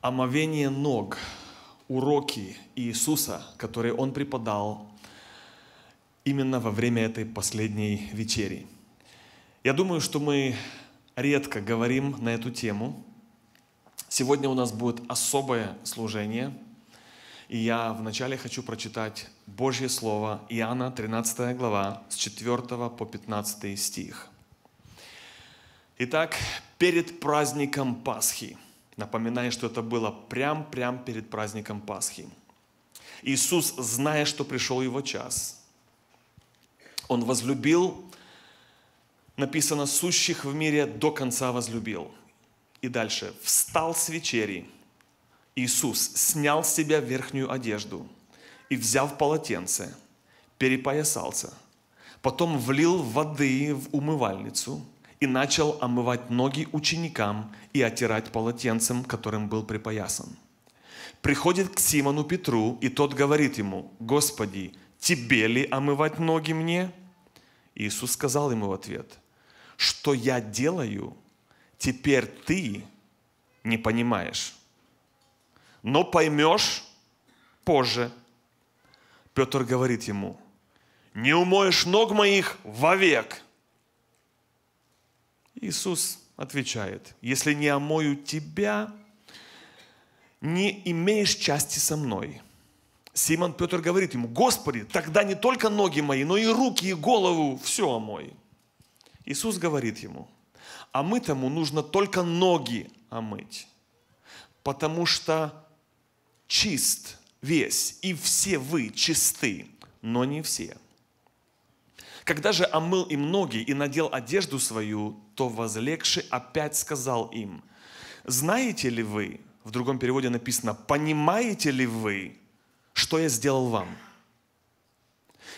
омовение ног, уроки Иисуса, которые Он преподал именно во время этой последней вечери. Я думаю, что мы редко говорим на эту тему. Сегодня у нас будет особое служение, и я вначале хочу прочитать Божье Слово Иоанна 13 глава с 4 по 15 стих. Итак, перед праздником Пасхи – Напоминая, что это было прям-прям перед праздником Пасхи. Иисус, зная, что пришел его час, он возлюбил, написано, сущих в мире до конца возлюбил. И дальше. Встал с вечери. Иисус снял с себя верхнюю одежду и, взяв полотенце, перепоясался. Потом влил воды в умывальницу – и начал омывать ноги ученикам и отирать полотенцем, которым был припоясан. Приходит к Симону Петру, и тот говорит ему, «Господи, тебе ли омывать ноги мне?» Иисус сказал ему в ответ, «Что я делаю, теперь ты не понимаешь, но поймешь позже». Петр говорит ему, «Не умоешь ног моих вовек!» Иисус отвечает, если не омою тебя, не имеешь части со мной. Симон Петр говорит ему, Господи, тогда не только ноги мои, но и руки, и голову, все омой. Иисус говорит ему, а мы тому нужно только ноги омыть, потому что чист весь, и все вы чисты, но не все. Когда же омыл им ноги и надел одежду свою, то возлегший опять сказал им, знаете ли вы, в другом переводе написано, понимаете ли вы, что я сделал вам?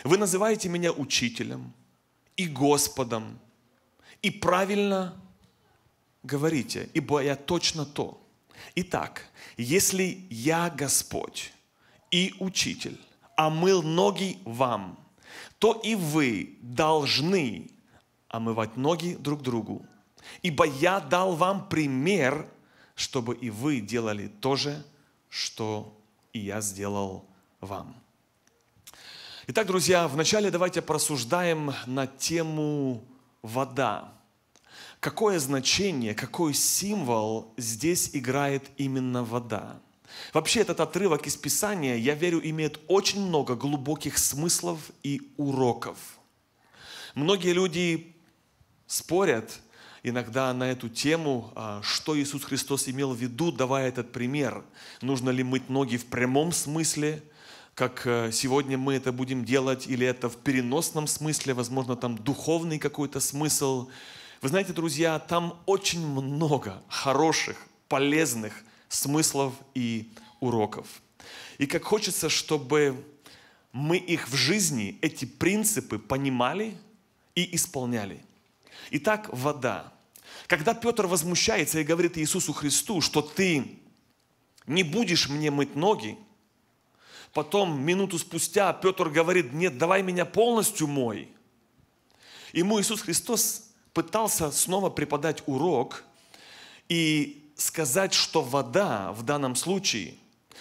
Вы называете меня учителем и Господом, и правильно говорите, ибо я точно то. Итак, если я Господь и Учитель, омыл а ноги вам, то и вы должны омывать ноги друг другу. Ибо я дал вам пример, чтобы и вы делали то же, что и я сделал вам. Итак, друзья, вначале давайте просуждаем на тему вода. Какое значение, какой символ здесь играет именно вода? Вообще этот отрывок из Писания, я верю, имеет очень много глубоких смыслов и уроков. Многие люди спорят иногда на эту тему, а, что Иисус Христос имел в виду, давая этот пример. Нужно ли мыть ноги в прямом смысле, как э, сегодня мы это будем делать, или это в переносном смысле, возможно, там духовный какой-то смысл. Вы знаете, друзья, там очень много хороших, полезных смыслов и уроков. И как хочется, чтобы мы их в жизни, эти принципы понимали и исполняли – Итак, вода. Когда Петр возмущается и говорит Иисусу Христу, что ты не будешь мне мыть ноги, потом минуту спустя Петр говорит, нет, давай меня полностью мой. Ему Иисус Христос пытался снова преподать урок и сказать, что вода в данном случае,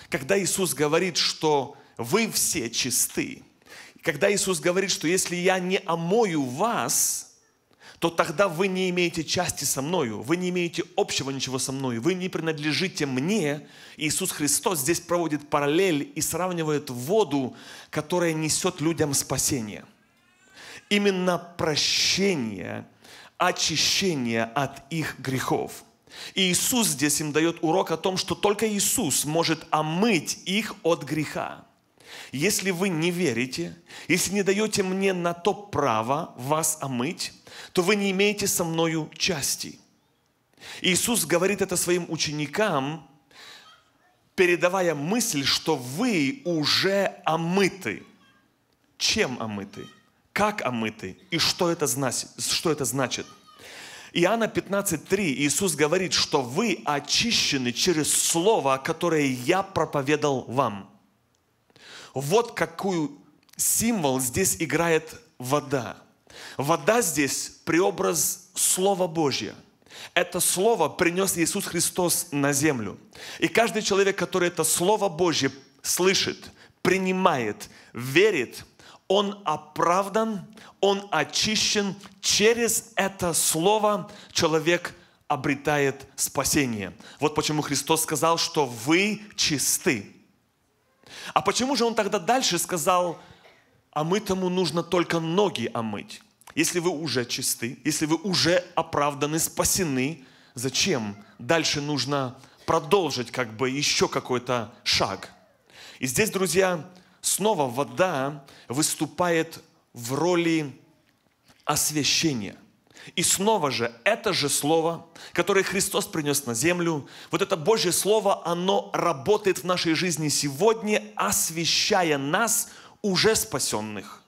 когда Иисус говорит, что вы все чисты, когда Иисус говорит, что если я не омою вас, то тогда вы не имеете части со мною, вы не имеете общего ничего со мною, вы не принадлежите мне. Иисус Христос здесь проводит параллель и сравнивает воду, которая несет людям спасение. Именно прощение, очищение от их грехов. И Иисус здесь им дает урок о том, что только Иисус может омыть их от греха. Если вы не верите, если не даете мне на то право вас омыть, то вы не имеете со мною части. Иисус говорит это своим ученикам, передавая мысль, что вы уже омыты. Чем омыты? Как омыты? И что это значит? Что это значит? Иоанна 15.3 Иисус говорит, что вы очищены через Слово, которое я проповедал вам. Вот какую символ здесь играет вода. Вода здесь преобраз Слова Божьего. Это Слово принес Иисус Христос на землю. И каждый человек, который это Слово Божье слышит, принимает, верит, он оправдан, он очищен. Через это Слово человек обретает спасение. Вот почему Христос сказал, что вы чисты. А почему же он тогда дальше сказал, а мы тому нужно только ноги омыть? Если вы уже чисты, если вы уже оправданы, спасены, зачем? Дальше нужно продолжить как бы еще какой-то шаг. И здесь, друзья, снова вода выступает в роли освящения – и снова же, это же Слово, которое Христос принес на землю, вот это Божье Слово, оно работает в нашей жизни сегодня, освящая нас, уже спасенных,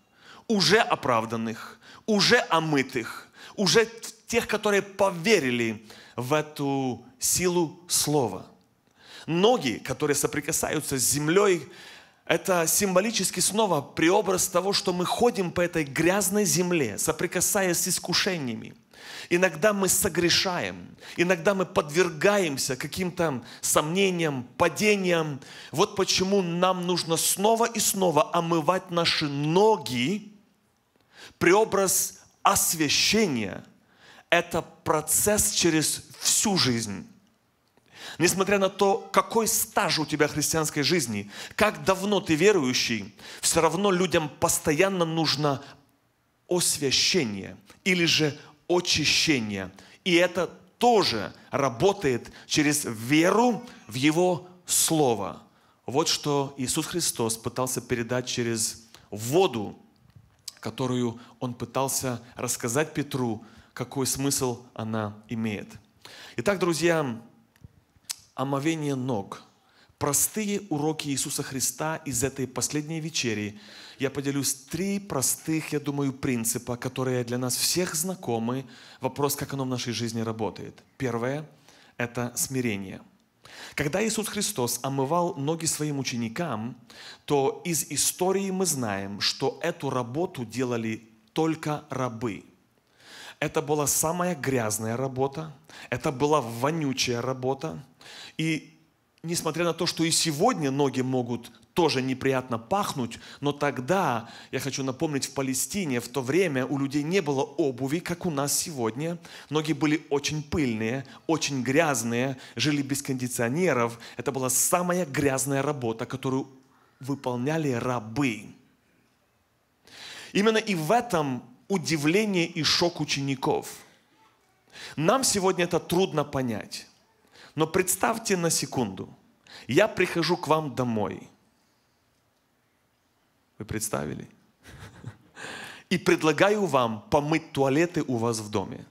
уже оправданных, уже омытых, уже тех, которые поверили в эту силу Слова. Ноги, которые соприкасаются с землей, это символически снова преобраз того, что мы ходим по этой грязной земле, соприкасаясь с искушениями. Иногда мы согрешаем, иногда мы подвергаемся каким-то сомнениям, падениям. Вот почему нам нужно снова и снова омывать наши ноги. Преобраз освящения – это процесс через всю жизнь. Несмотря на то, какой стаж у тебя христианской жизни, как давно ты верующий, все равно людям постоянно нужно освящение или же очищение. И это тоже работает через веру в Его Слово. Вот что Иисус Христос пытался передать через воду, которую Он пытался рассказать Петру, какой смысл она имеет. Итак, друзья, омовение ног, простые уроки Иисуса Христа из этой последней вечери, я поделюсь три простых, я думаю, принципа, которые для нас всех знакомы. Вопрос, как оно в нашей жизни работает. Первое – это смирение – когда Иисус Христос омывал ноги своим ученикам, то из истории мы знаем, что эту работу делали только рабы – это была самая грязная работа, это была вонючая работа. И несмотря на то, что и сегодня ноги могут тоже неприятно пахнуть, но тогда, я хочу напомнить, в Палестине в то время у людей не было обуви, как у нас сегодня. Ноги были очень пыльные, очень грязные, жили без кондиционеров. Это была самая грязная работа, которую выполняли рабы. Именно и в этом удивление и шок учеников. Нам сегодня это трудно понять. Но представьте на секунду, я прихожу к вам домой. Вы представили? И предлагаю вам помыть туалеты у вас в доме.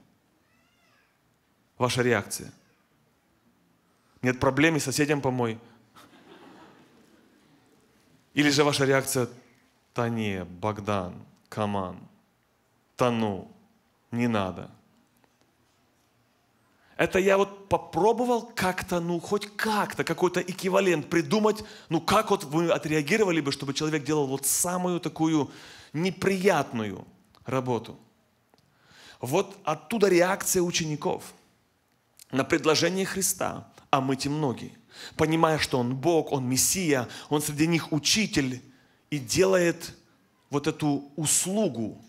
Ваша реакция. Нет проблем, и соседям помой. Или же ваша реакция, да не, Богдан, каман, тону. Не надо. Это я вот попробовал как-то, ну, хоть как-то, какой-то эквивалент придумать, ну, как вот вы отреагировали бы, чтобы человек делал вот самую такую неприятную работу. Вот оттуда реакция учеников на предложение Христа, а мы те многие, понимая, что Он Бог, Он Мессия, Он среди них учитель, и делает вот эту услугу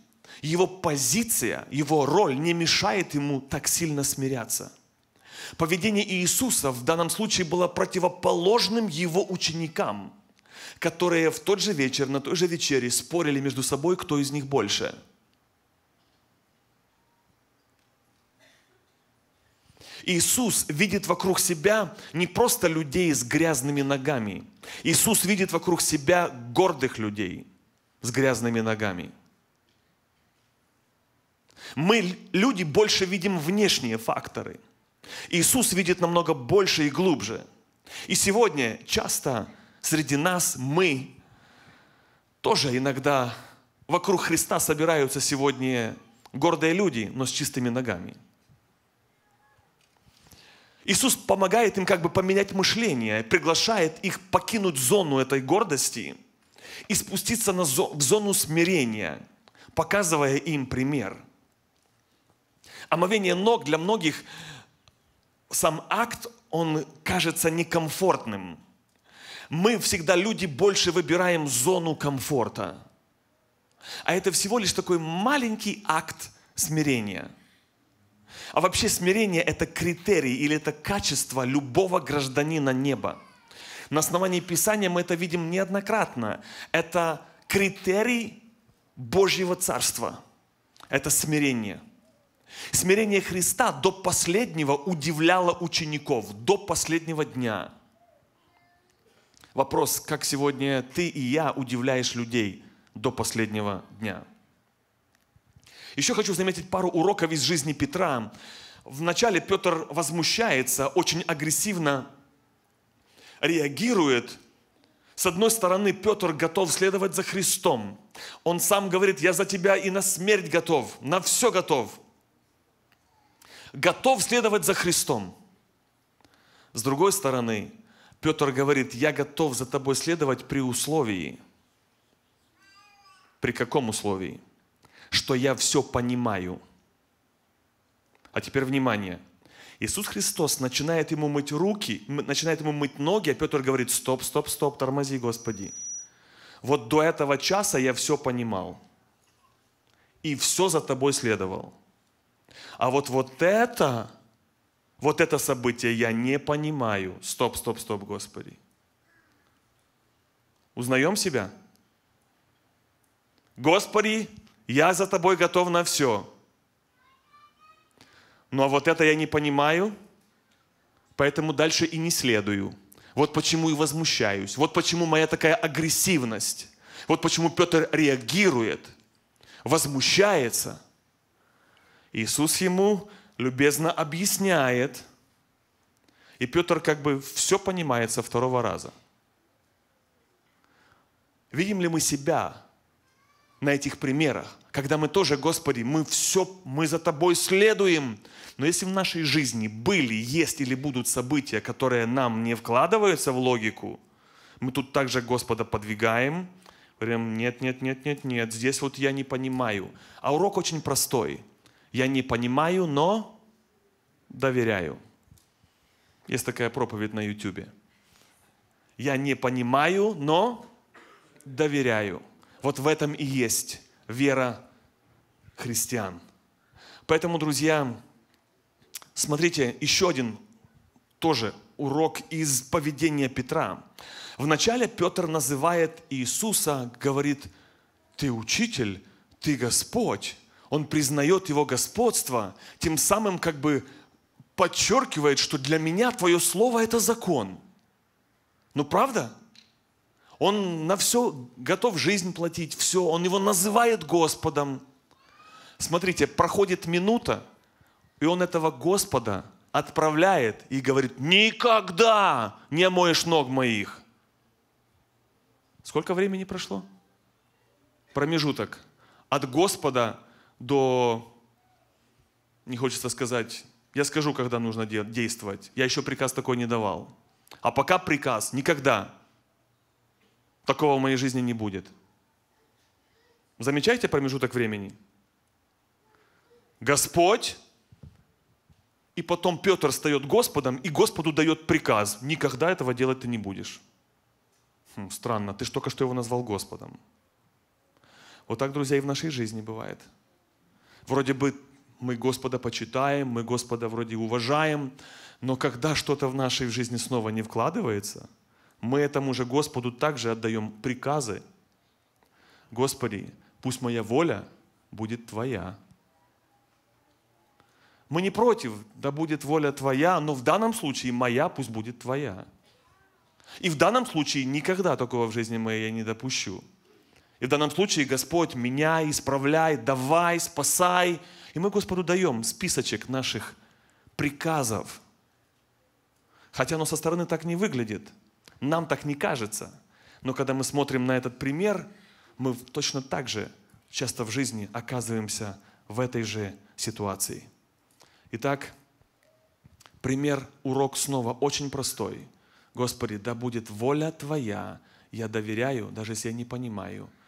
его позиция, его роль не мешает ему так сильно смиряться. Поведение Иисуса в данном случае было противоположным его ученикам, которые в тот же вечер, на той же вечере спорили между собой, кто из них больше. Иисус видит вокруг себя не просто людей с грязными ногами. Иисус видит вокруг себя гордых людей с грязными ногами – мы, люди, больше видим внешние факторы. Иисус видит намного больше и глубже. И сегодня часто среди нас мы тоже иногда вокруг Христа собираются сегодня гордые люди, но с чистыми ногами. Иисус помогает им как бы поменять мышление, приглашает их покинуть зону этой гордости и спуститься на зо, в зону смирения, показывая им пример – омовение ног для многих, сам акт, он кажется некомфортным. Мы всегда, люди, больше выбираем зону комфорта. А это всего лишь такой маленький акт смирения. А вообще смирение – это критерий или это качество любого гражданина неба. На основании Писания мы это видим неоднократно. Это критерий Божьего Царства. Это смирение – Смирение Христа до последнего удивляло учеников, до последнего дня. Вопрос, как сегодня ты и я удивляешь людей до последнего дня. Еще хочу заметить пару уроков из жизни Петра. Вначале Петр возмущается, очень агрессивно реагирует. С одной стороны, Петр готов следовать за Христом. Он сам говорит, я за тебя и на смерть готов, на все готов готов следовать за Христом. С другой стороны, Петр говорит, я готов за тобой следовать при условии. При каком условии? Что я все понимаю. А теперь внимание. Иисус Христос начинает ему мыть руки, начинает ему мыть ноги, а Петр говорит, стоп, стоп, стоп, тормози, Господи. Вот до этого часа я все понимал. И все за тобой следовал. А вот вот это, вот это событие я не понимаю. Стоп, стоп, стоп, Господи. Узнаем себя? Господи, я за тобой готов на все. Ну а вот это я не понимаю, поэтому дальше и не следую. Вот почему и возмущаюсь. Вот почему моя такая агрессивность. Вот почему Петр реагирует, возмущается – Иисус ему любезно объясняет, и Петр как бы все понимает со второго раза. Видим ли мы себя на этих примерах, когда мы тоже, Господи, мы все, мы за Тобой следуем. Но если в нашей жизни были, есть или будут события, которые нам не вкладываются в логику, мы тут также Господа подвигаем, говорим, нет, нет, нет, нет, нет, здесь вот я не понимаю. А урок очень простой – я не понимаю, но доверяю. Есть такая проповедь на YouTube. Я не понимаю, но доверяю. Вот в этом и есть вера христиан. Поэтому, друзья, смотрите, еще один тоже урок из поведения Петра. Вначале Петр называет Иисуса, говорит, ты учитель, ты Господь он признает его господство, тем самым как бы подчеркивает, что для меня твое слово – это закон. Ну правда? Он на все готов жизнь платить, все. Он его называет Господом. Смотрите, проходит минута, и он этого Господа отправляет и говорит, никогда не моешь ног моих. Сколько времени прошло? Промежуток. От Господа – до, не хочется сказать, я скажу, когда нужно действовать. Я еще приказ такой не давал. А пока приказ, никогда. Такого в моей жизни не будет. Замечаете промежуток времени? Господь, и потом Петр стает Господом, и Господу дает приказ, никогда этого делать ты не будешь. Хм, странно, ты же только что его назвал Господом. Вот так, друзья, и в нашей жизни бывает – Вроде бы мы Господа почитаем, мы Господа вроде уважаем, но когда что-то в нашей жизни снова не вкладывается, мы этому же Господу также отдаем приказы. Господи, пусть моя воля будет Твоя. Мы не против, да будет воля Твоя, но в данном случае моя пусть будет Твоя. И в данном случае никогда такого в жизни моей я не допущу. И в данном случае Господь меня исправляй, давай, спасай. И мы Господу даем списочек наших приказов. Хотя оно со стороны так не выглядит, нам так не кажется. Но когда мы смотрим на этот пример, мы точно так же часто в жизни оказываемся в этой же ситуации. Итак, пример, урок снова очень простой. Господи, да будет воля Твоя, я доверяю, даже если я не понимаю –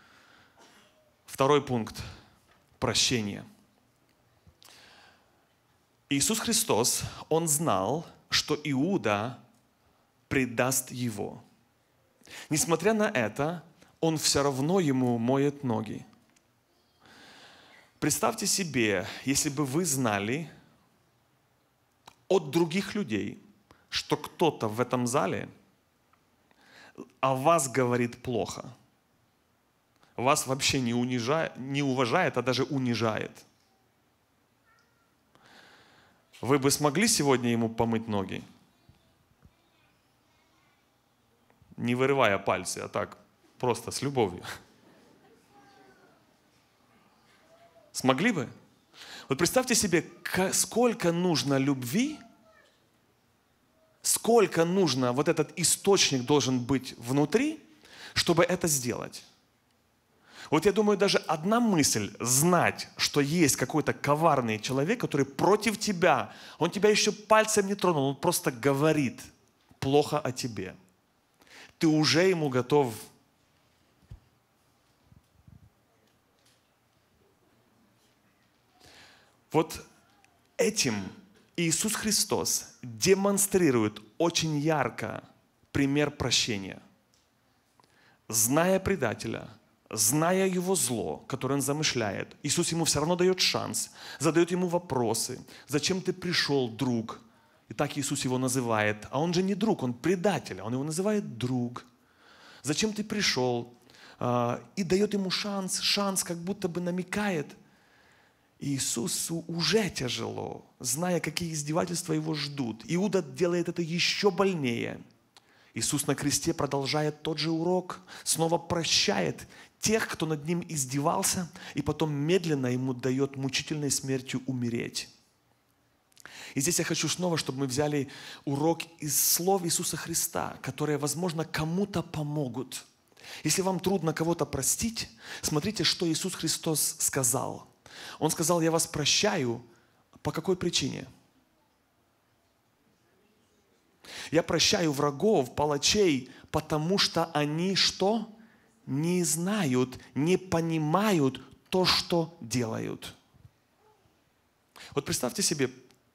Второй пункт – прощение. Иисус Христос, Он знал, что Иуда предаст Его. Несмотря на это, Он все равно ему моет ноги. Представьте себе, если бы вы знали от других людей, что кто-то в этом зале о а вас говорит плохо – вас вообще не, унижает, не уважает, а даже унижает. Вы бы смогли сегодня ему помыть ноги? Не вырывая пальцы, а так, просто с любовью. Смогли бы? Вот представьте себе, сколько нужно любви, сколько нужно, вот этот источник должен быть внутри, чтобы это сделать. Вот я думаю, даже одна мысль знать, что есть какой-то коварный человек, который против тебя, он тебя еще пальцем не тронул, он просто говорит плохо о тебе. Ты уже ему готов Вот этим Иисус Христос демонстрирует очень ярко пример прощения. Зная предателя – зная его зло, которое он замышляет, Иисус ему все равно дает шанс, задает ему вопросы. «Зачем ты пришел, друг?» И так Иисус его называет. А он же не друг, он предатель, а он его называет друг. «Зачем ты пришел?» а, И дает ему шанс, шанс как будто бы намекает. И Иисусу уже тяжело, зная, какие издевательства его ждут. Иуда делает это еще больнее – Иисус на кресте продолжает тот же урок, снова прощает тех, кто над ним издевался, и потом медленно ему дает мучительной смертью умереть. И здесь я хочу снова, чтобы мы взяли урок из слов Иисуса Христа, которые, возможно, кому-то помогут. Если вам трудно кого-то простить, смотрите, что Иисус Христос сказал. Он сказал, я вас прощаю. По какой причине? Я прощаю врагов, палачей, потому что они что? не знают, не понимают то, что делают. Вот представьте себе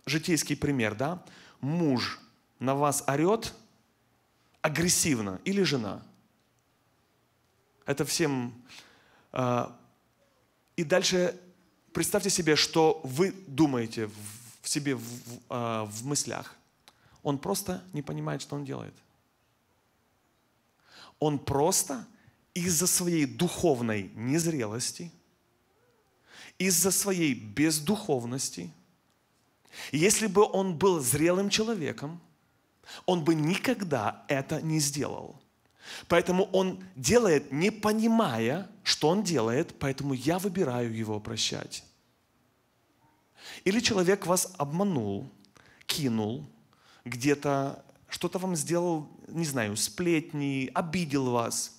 житейский пример, да? Муж на вас орет агрессивно или жена. Это всем... А, и дальше представьте себе, что вы думаете в себе в, в, а, в мыслях. Он просто не понимает, что он делает. Он просто из-за своей духовной незрелости, из-за своей бездуховности. Если бы он был зрелым человеком, он бы никогда это не сделал. Поэтому он делает, не понимая, что он делает, поэтому я выбираю его прощать. Или человек вас обманул, кинул, где-то что-то вам сделал, не знаю, сплетни, обидел вас –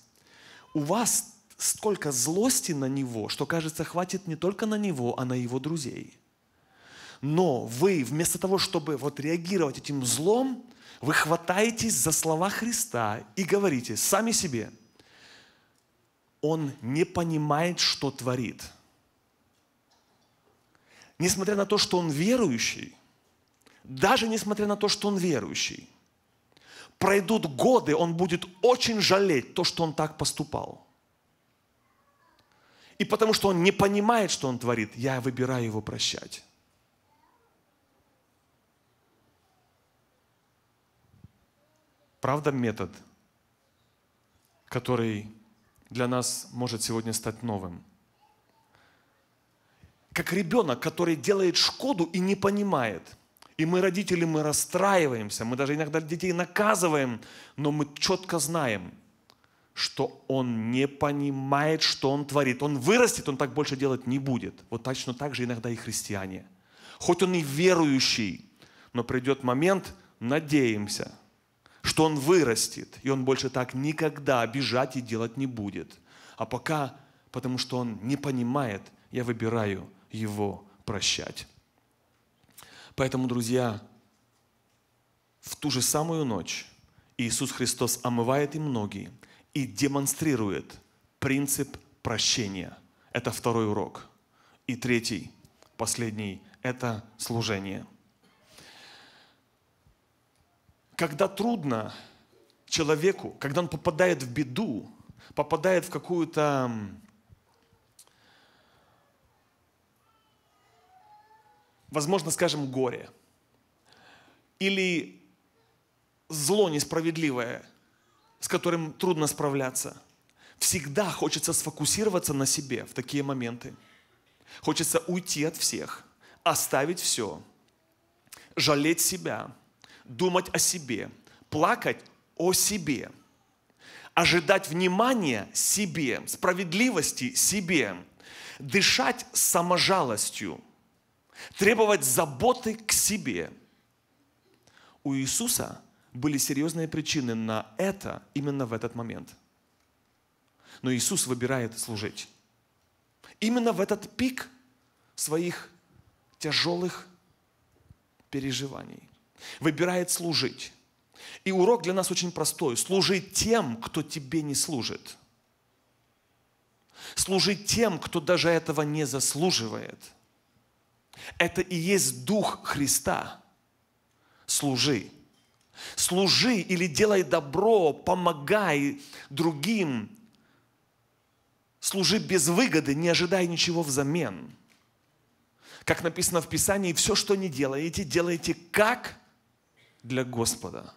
у вас столько злости на него, что, кажется, хватит не только на него, а на его друзей. Но вы, вместо того, чтобы вот реагировать этим злом, вы хватаетесь за слова Христа и говорите сами себе, он не понимает, что творит. Несмотря на то, что он верующий, даже несмотря на то, что он верующий – пройдут годы, он будет очень жалеть то, что он так поступал. И потому что он не понимает, что он творит, я выбираю его прощать. Правда метод, который для нас может сегодня стать новым? Как ребенок, который делает шкоду и не понимает – и мы, родители, мы расстраиваемся, мы даже иногда детей наказываем, но мы четко знаем, что он не понимает, что он творит. Он вырастет, он так больше делать не будет. Вот точно так же иногда и христиане. Хоть он и верующий, но придет момент, надеемся, что он вырастет, и он больше так никогда обижать и делать не будет. А пока, потому что он не понимает, я выбираю его прощать. Поэтому, друзья, в ту же самую ночь Иисус Христос омывает им ноги и демонстрирует принцип прощения. Это второй урок. И третий, последний, это служение. Когда трудно человеку, когда он попадает в беду, попадает в какую-то возможно, скажем, горе или зло несправедливое, с которым трудно справляться. Всегда хочется сфокусироваться на себе в такие моменты. Хочется уйти от всех, оставить все, жалеть себя, думать о себе, плакать о себе, ожидать внимания себе, справедливости себе, дышать саможалостью – требовать заботы к себе. У Иисуса были серьезные причины на это именно в этот момент. Но Иисус выбирает служить. Именно в этот пик своих тяжелых переживаний. Выбирает служить. И урок для нас очень простой. Служи тем, кто тебе не служит. Служи тем, кто даже этого не заслуживает – это и есть Дух Христа. Служи. Служи или делай добро, помогай другим. Служи без выгоды, не ожидай ничего взамен. Как написано в Писании, все, что не делаете, делайте как для Господа.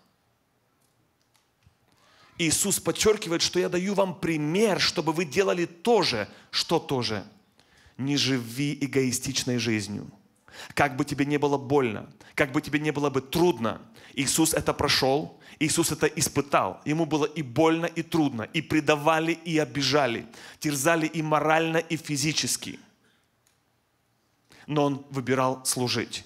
Иисус подчеркивает, что я даю вам пример, чтобы вы делали то же, что тоже не живи эгоистичной жизнью. Как бы тебе не было больно, как бы тебе не было бы трудно, Иисус это прошел, Иисус это испытал. Ему было и больно, и трудно, и предавали, и обижали, терзали и морально, и физически. Но он выбирал служить.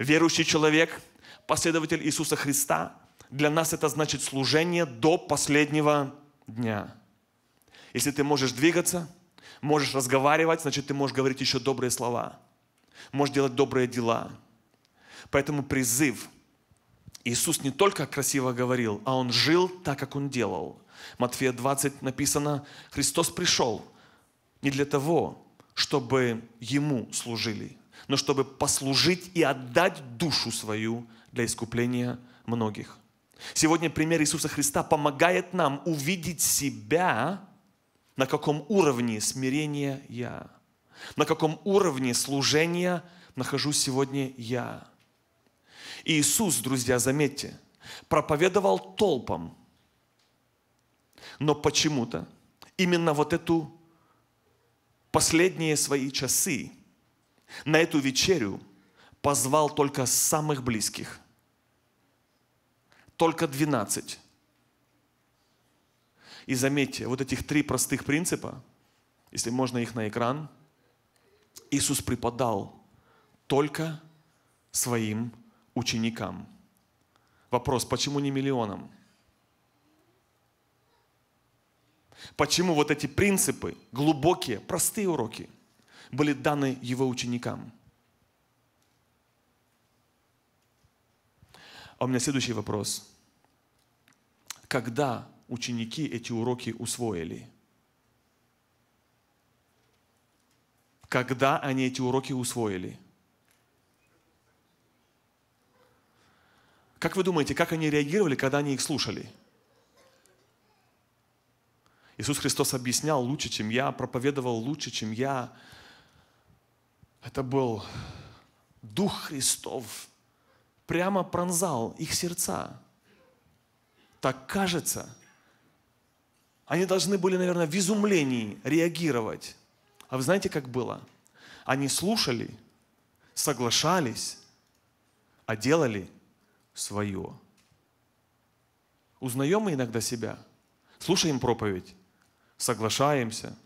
Верующий человек, последователь Иисуса Христа, для нас это значит служение до последнего дня. Если ты можешь двигаться, Можешь разговаривать, значит, ты можешь говорить еще добрые слова. Можешь делать добрые дела. Поэтому призыв. Иисус не только красиво говорил, а Он жил так, как Он делал. Матфея 20 написано, Христос пришел не для того, чтобы Ему служили, но чтобы послужить и отдать душу свою для искупления многих. Сегодня пример Иисуса Христа помогает нам увидеть себя на каком уровне смирения я, на каком уровне служения нахожусь сегодня я. И Иисус, друзья, заметьте, проповедовал толпам, но почему-то именно вот эту последние свои часы на эту вечерю позвал только самых близких. Только двенадцать. И заметьте, вот этих три простых принципа, если можно их на экран, Иисус преподал только своим ученикам. Вопрос, почему не миллионам? Почему вот эти принципы, глубокие, простые уроки, были даны его ученикам? А у меня следующий вопрос. Когда ученики эти уроки усвоили. Когда они эти уроки усвоили? Как вы думаете, как они реагировали, когда они их слушали? Иисус Христос объяснял лучше, чем я, проповедовал лучше, чем я. Это был Дух Христов, прямо пронзал их сердца. Так кажется – они должны были, наверное, в изумлении реагировать. А вы знаете, как было? Они слушали, соглашались, а делали свое. Узнаем мы иногда себя. Слушаем проповедь, соглашаемся.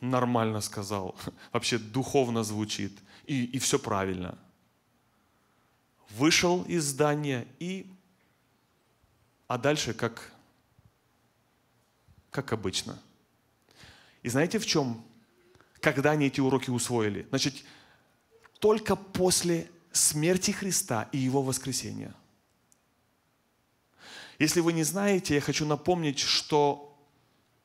Нормально сказал. Вообще духовно звучит. И, и все правильно. Вышел из здания и... А дальше как как обычно. И знаете в чем? Когда они эти уроки усвоили? Значит, только после смерти Христа и Его воскресения. Если вы не знаете, я хочу напомнить, что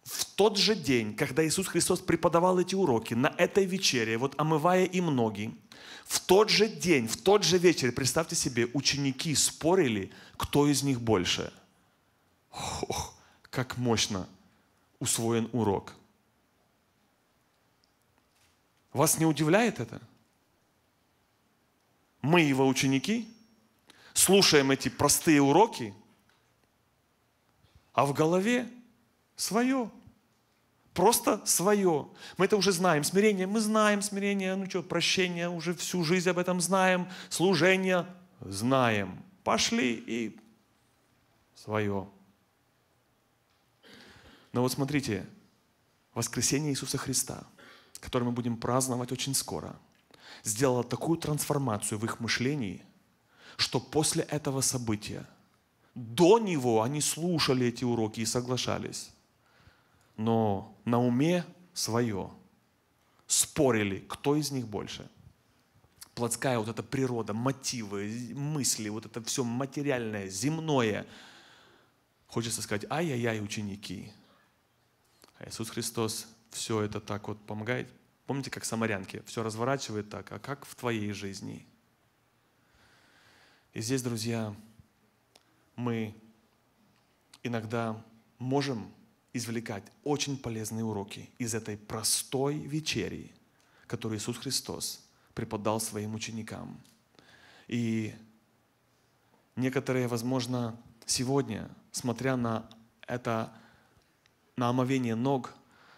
в тот же день, когда Иисус Христос преподавал эти уроки, на этой вечере, вот омывая и ноги, в тот же день, в тот же вечер, представьте себе, ученики спорили, кто из них больше. Ох, как мощно усвоен урок. Вас не удивляет это? Мы, его ученики, слушаем эти простые уроки, а в голове свое. Просто свое. Мы это уже знаем. Смирение, мы знаем смирение, ну что, прощение, уже всю жизнь об этом знаем. Служение знаем. Пошли и свое. Но вот смотрите, воскресение Иисуса Христа, которое мы будем праздновать очень скоро, сделало такую трансформацию в их мышлении, что после этого события, до него они слушали эти уроки и соглашались, но на уме свое спорили, кто из них больше. Плотская вот эта природа, мотивы, мысли, вот это все материальное, земное. Хочется сказать, ай-яй-яй, ученики, а Иисус Христос все это так вот помогает. Помните, как самарянки, все разворачивает так, а как в твоей жизни? И здесь, друзья, мы иногда можем извлекать очень полезные уроки из этой простой вечерии, которую Иисус Христос преподал своим ученикам. И некоторые, возможно, сегодня, смотря на это на омовение ног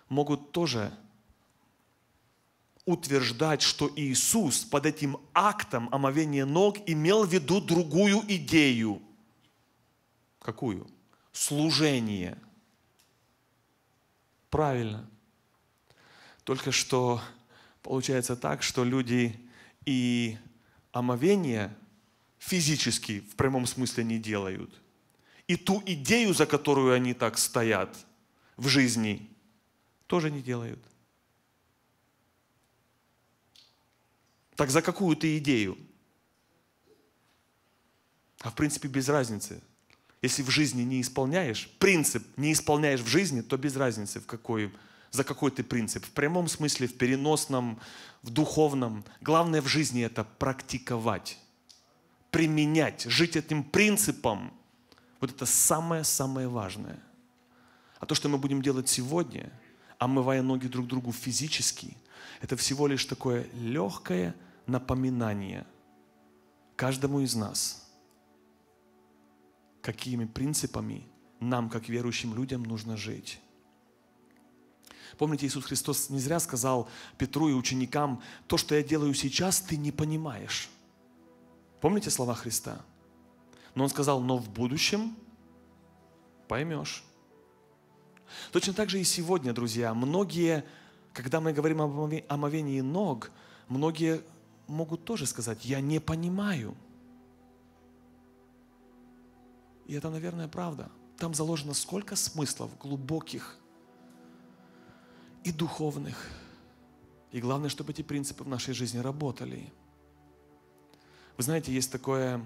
могут тоже утверждать, что Иисус под этим актом омовения ног имел в виду другую идею. Какую? Служение. Правильно. Только что получается так, что люди и омовение физически в прямом смысле не делают. И ту идею, за которую они так стоят – в жизни, тоже не делают. Так за какую ты идею? А в принципе без разницы. Если в жизни не исполняешь, принцип не исполняешь в жизни, то без разницы, в какой, за какой ты принцип. В прямом смысле, в переносном, в духовном. Главное в жизни это практиковать, применять, жить этим принципом. Вот это самое-самое важное. А то, что мы будем делать сегодня, омывая ноги друг другу физически, это всего лишь такое легкое напоминание каждому из нас, какими принципами нам, как верующим людям, нужно жить. Помните, Иисус Христос не зря сказал Петру и ученикам, то, что я делаю сейчас, ты не понимаешь. Помните слова Христа? Но Он сказал, но в будущем поймешь. Точно так же и сегодня, друзья, многие, когда мы говорим о омовении ног, многие могут тоже сказать, я не понимаю. И это, наверное, правда. Там заложено сколько смыслов глубоких и духовных. И главное, чтобы эти принципы в нашей жизни работали. Вы знаете, есть такое,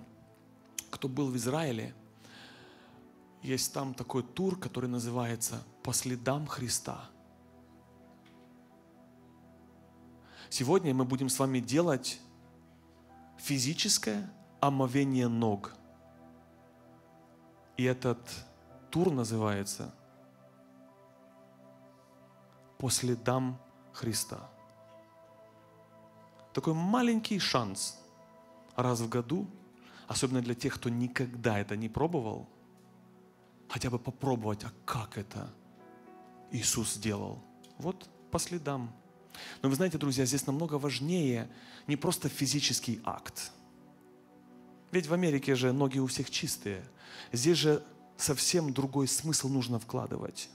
кто был в Израиле – есть там такой тур, который называется «По следам Христа». Сегодня мы будем с вами делать физическое омовение ног. И этот тур называется «По следам Христа». Такой маленький шанс раз в году, особенно для тех, кто никогда это не пробовал – хотя бы попробовать, а как это Иисус сделал. Вот по следам. Но вы знаете, друзья, здесь намного важнее не просто физический акт. Ведь в Америке же ноги у всех чистые. Здесь же совсем другой смысл нужно вкладывать.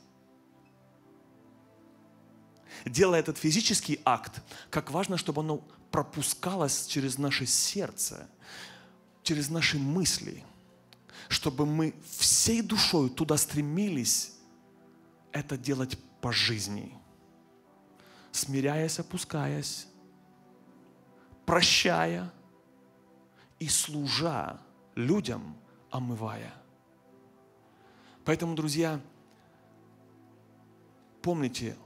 Делая этот физический акт, как важно, чтобы оно пропускалось через наше сердце, через наши мысли – чтобы мы всей душой туда стремились это делать по жизни, смиряясь, опускаясь, прощая и служа людям, омывая. Поэтому, друзья, помните,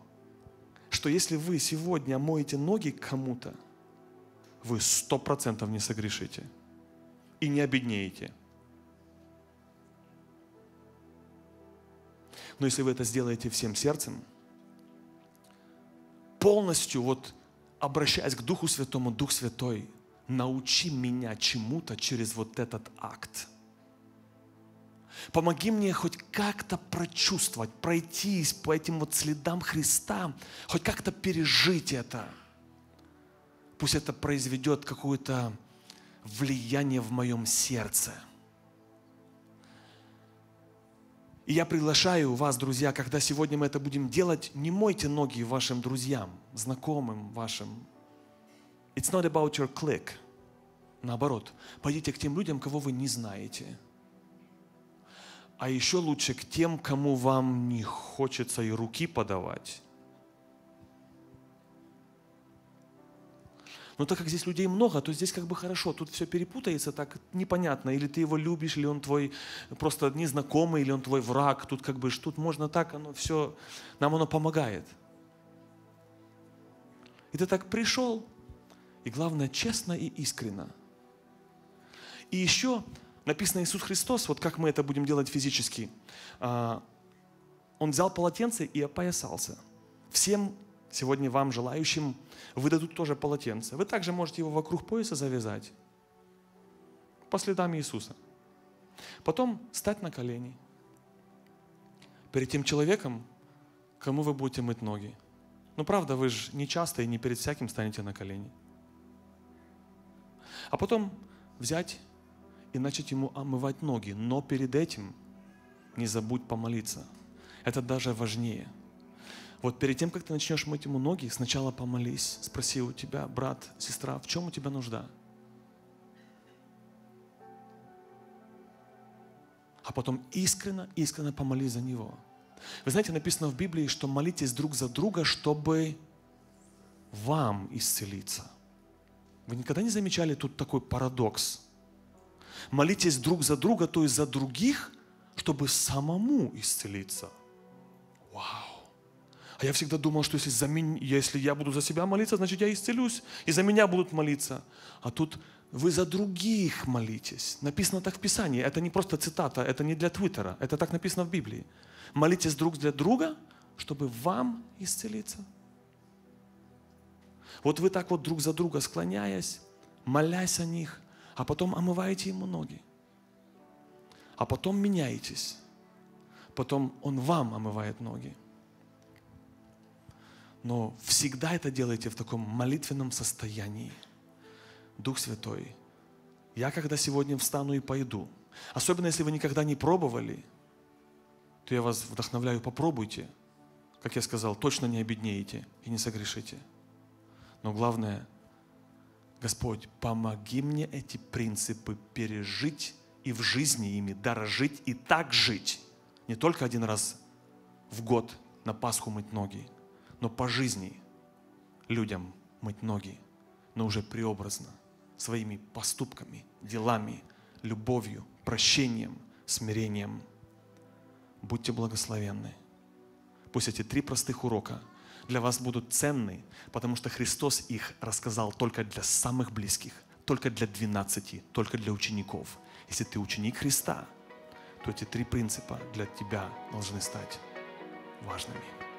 что если вы сегодня моете ноги кому-то, вы сто процентов не согрешите и не обеднеете – Но если вы это сделаете всем сердцем, полностью вот обращаясь к Духу Святому, Дух Святой, научи меня чему-то через вот этот акт. Помоги мне хоть как-то прочувствовать, пройтись по этим вот следам Христа, хоть как-то пережить это. Пусть это произведет какое-то влияние в моем сердце – И я приглашаю вас, друзья, когда сегодня мы это будем делать, не мойте ноги вашим друзьям, знакомым вашим. It's not about your click. Наоборот, пойдите к тем людям, кого вы не знаете. А еще лучше к тем, кому вам не хочется и руки подавать. Но так как здесь людей много, то здесь как бы хорошо, тут все перепутается, так непонятно, или ты его любишь, или он твой просто незнакомый, или он твой враг, тут как бы, тут можно так, оно все, нам оно помогает. И ты так пришел, и главное, честно и искренно. И еще написано Иисус Христос, вот как мы это будем делать физически, а, он взял полотенце и опоясался. Всем сегодня вам желающим выдадут тоже полотенце. Вы также можете его вокруг пояса завязать по следам Иисуса. Потом стать на колени перед тем человеком, кому вы будете мыть ноги. Ну правда, вы же не часто и не перед всяким станете на колени. А потом взять и начать ему омывать ноги. Но перед этим не забудь помолиться. Это даже важнее – вот перед тем, как ты начнешь мыть ему ноги, сначала помолись, спроси у тебя, брат, сестра, в чем у тебя нужда? А потом искренно, искренно помолись за него. Вы знаете, написано в Библии, что молитесь друг за друга, чтобы вам исцелиться. Вы никогда не замечали тут такой парадокс? Молитесь друг за друга, то есть за других, чтобы самому исцелиться. Вау! А я всегда думал, что если, за меня, если я буду за себя молиться, значит я исцелюсь, и за меня будут молиться. А тут вы за других молитесь. Написано так в Писании. Это не просто цитата, это не для Твиттера. Это так написано в Библии. Молитесь друг для друга, чтобы вам исцелиться. Вот вы так вот друг за друга склоняясь, молясь о них, а потом омываете ему ноги. А потом меняетесь. Потом он вам омывает ноги. Но всегда это делайте в таком молитвенном состоянии. Дух Святой, я когда сегодня встану и пойду, особенно если вы никогда не пробовали, то я вас вдохновляю, попробуйте. Как я сказал, точно не обеднеете и не согрешите. Но главное, Господь, помоги мне эти принципы пережить и в жизни ими дорожить и так жить. Не только один раз в год на Пасху мыть ноги, но по жизни людям мыть ноги, но уже преобразно, своими поступками, делами, любовью, прощением, смирением. Будьте благословенны. Пусть эти три простых урока для вас будут ценны, потому что Христос их рассказал только для самых близких, только для двенадцати, только для учеников. Если ты ученик Христа, то эти три принципа для тебя должны стать важными.